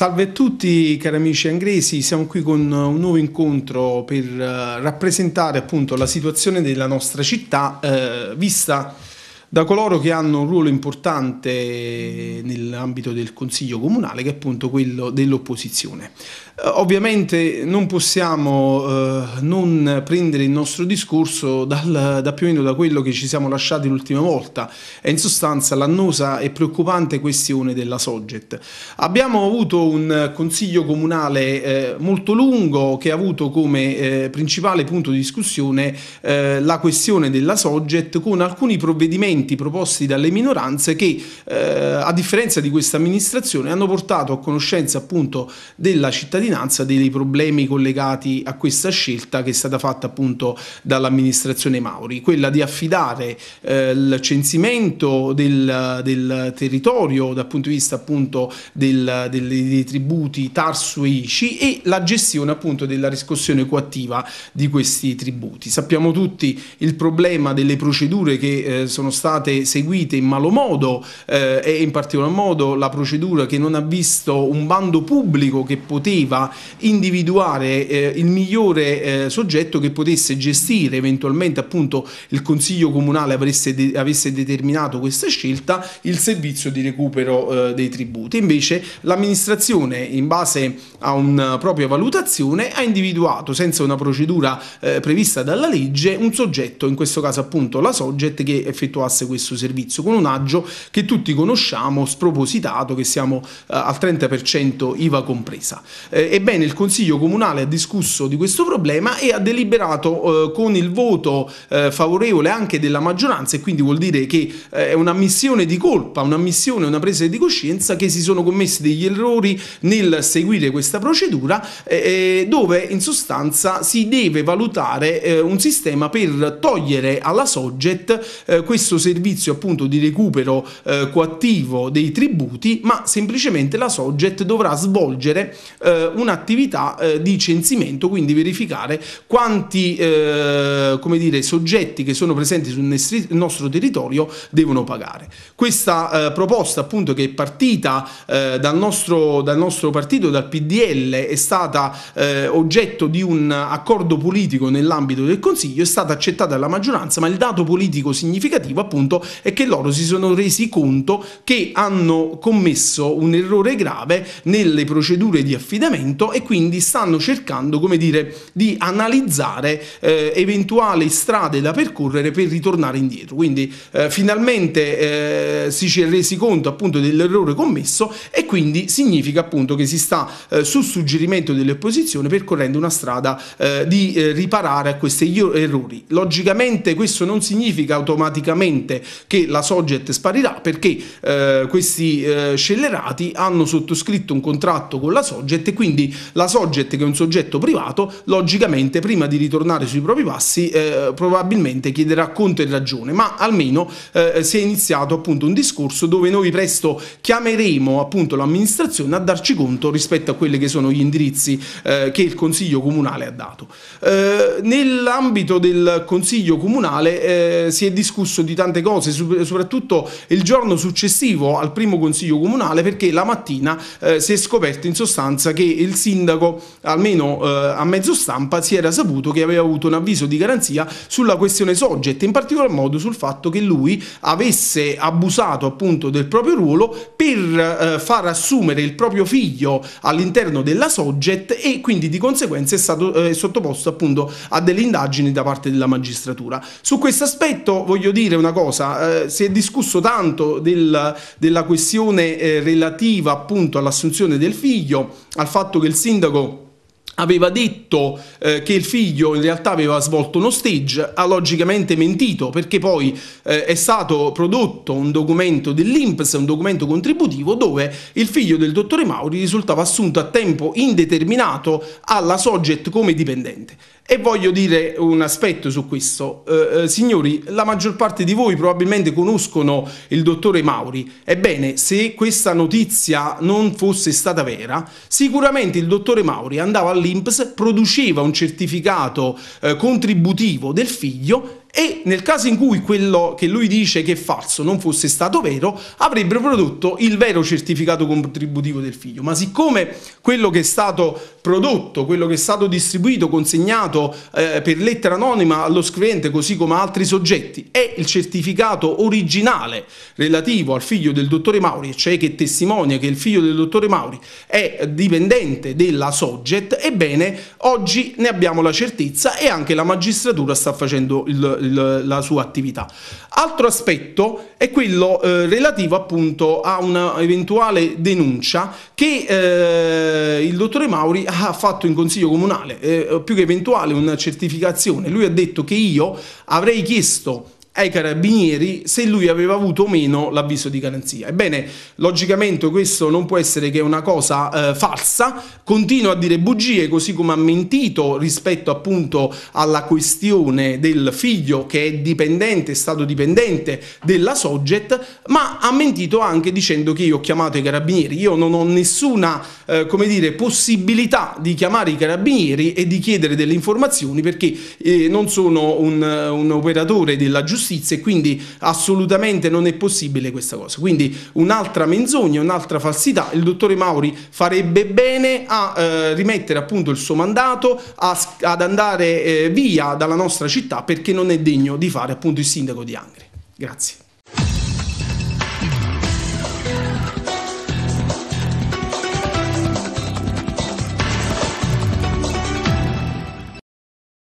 Salve a tutti cari amici inglesi, siamo qui con un nuovo incontro per eh, rappresentare appunto la situazione della nostra città eh, vista da coloro che hanno un ruolo importante nell'ambito del Consiglio Comunale, che è appunto quello dell'opposizione. Eh, ovviamente non possiamo eh, non prendere il nostro discorso dal, da più o meno da quello che ci siamo lasciati l'ultima volta, è in sostanza l'annosa e preoccupante questione della Sogget. Abbiamo avuto un consiglio comunale eh, molto lungo che ha avuto come eh, principale punto di discussione eh, la questione della Sogget con alcuni provvedimenti emendamenti proposti dalle minoranze che eh, a differenza di questa amministrazione hanno portato a conoscenza appunto della cittadinanza dei problemi collegati a questa scelta che è stata fatta appunto dall'amministrazione Mauri, quella di affidare eh, il censimento del, del, territorio dal punto di vista appunto del, del, dei tributi Tarsu e ICI e la gestione appunto della riscossione coattiva di questi tributi. Sappiamo tutti il problema delle procedure che eh, sono state state seguite in malo modo eh, e in particolar modo la procedura che non ha visto un bando pubblico che poteva individuare eh, il migliore eh, soggetto che potesse gestire eventualmente appunto il Consiglio Comunale avesse, de avesse determinato questa scelta il servizio di recupero eh, dei tributi. Invece l'amministrazione in base a una eh, propria valutazione ha individuato senza una procedura eh, prevista dalla legge un soggetto, in questo caso appunto la Sogget che effettuasse prestasse questo servizio, con un aggio che tutti conosciamo, spropositato, che siamo eh, al 30% IVA compresa. Eh, ebbene, il Consiglio Comunale ha discusso di questo problema e ha deliberato eh, con il voto favorevole anche della maggioranza e quindi vuol dire che è un'ammissione di colpa, un'ammissione, una presa di coscienza che si sono commessi degli errori nel seguire questa procedura dove in sostanza si deve valutare un sistema per togliere alla Sogget questo servizio servizio appunto di recupero eh, coattivo dei tributi, ma semplicemente la Sogget dovrà svolgere eh, un'attività eh, di censimento, quindi verificare quanti eh, come dire, soggetti che sono presenti sul nostro territorio devono pagare. Questa eh, proposta appunto che è partita eh, dal nostro, dal, nostro, partito, dal PDL, è stata oggetto di un accordo politico nell'ambito del Consiglio, è stata accettata dalla maggioranza, ma il dato politico significativo appunto appunto è che loro si sono resi conto che hanno commesso un errore grave nelle procedure di affidamento e quindi stanno cercando, come dire, di analizzare eh, eventuali strade da percorrere per ritornare indietro. Quindi eh, finalmente eh, si ci è resi conto appunto dell'errore commesso e quindi significa appunto che si sta eh, sul suggerimento dell'opposizione percorrendo una strada eh, di eh, riparare a questi errori. Logicamente questo non significa automaticamente evidente che la Soget sparirà perché eh, questi eh, scellerati hanno sottoscritto un contratto con la Soget e quindi la Soget, che è un soggetto privato, logicamente prima di ritornare sui propri passi eh, probabilmente chiederà conto e ragione, ma almeno eh, si è iniziato appunto un discorso dove noi presto chiameremo appunto l'amministrazione a darci conto rispetto a quelli che sono gli indirizzi eh, che il Consiglio Comunale ha dato. Eh, nell'ambito del Consiglio Comunale si è discusso di tante tante cose, soprattutto il giorno successivo al primo consiglio comunale, perché la mattina eh, si è scoperto in sostanza che il sindaco, almeno eh, a mezzo stampa, si era saputo che aveva avuto un avviso di garanzia sulla questione Sogget, in particolar modo sul fatto che lui avesse abusato appunto del proprio ruolo per eh, far assumere il proprio figlio all'interno della Sogget e quindi di conseguenza è stato eh, sottoposto appunto a delle indagini da parte della magistratura. Su questo aspetto voglio dire una cosa cosa, eh, si è discusso tanto del, della questione eh, relativa appunto all'assunzione del figlio, al fatto che il sindaco aveva detto eh, che il figlio in realtà aveva svolto uno stage, ha logicamente mentito perché poi eh, è stato prodotto un documento dell'INPS, un documento contributivo dove il figlio del dottore Mauri risultava assunto a tempo indeterminato alla Soget come dipendente. E voglio dire un aspetto su questo. Eh, eh, signori, la maggior parte di voi probabilmente conoscono il dottore Mauri. Ebbene, se questa notizia non fosse stata vera, sicuramente il dottore Mauri andava all'Inps, produceva un certificato eh, contributivo del figlio e nel caso in cui quello che lui dice che è falso non fosse stato vero, avrebbero prodotto il vero certificato contributivo del figlio. Ma siccome quello che è stato prodotto, quello che è stato distribuito, consegnato eh, per lettera anonima allo scrivente, così come a altri soggetti, è il certificato originale relativo al figlio del dottore Mauri, cioè che testimonia che il figlio del dottore Mauri è dipendente della Sogget, ebbene oggi ne abbiamo la certezza e anche la magistratura sta facendo il il, la sua attività. Altro aspetto è quello eh, relativo appunto a una eventuale denuncia che eh, il dottore Mauri ha fatto in consiglio comunale, eh, più che eventuale una certificazione. Lui ha detto che io avrei chiesto ai carabinieri se lui aveva avuto o meno l'avviso di garanzia. Ebbene, logicamente questo non può essere che una cosa eh, falsa, continua a dire bugie così come ha mentito rispetto appunto alla questione del figlio che è dipendente, è stato dipendente della Sogget, ma ha mentito anche dicendo che io ho chiamato i carabinieri, io non ho nessuna eh, come dire, possibilità di chiamare i carabinieri e di chiedere delle informazioni perché eh, non sono un, un operatore della giustizia giustizia e quindi assolutamente non è possibile questa cosa. Quindi un'altra menzogna, un'altra falsità, il dottore Mauri farebbe bene a eh, rimettere appunto il suo mandato, a, ad andare eh, via dalla nostra città perché non è degno di fare appunto il sindaco di Angri. Grazie.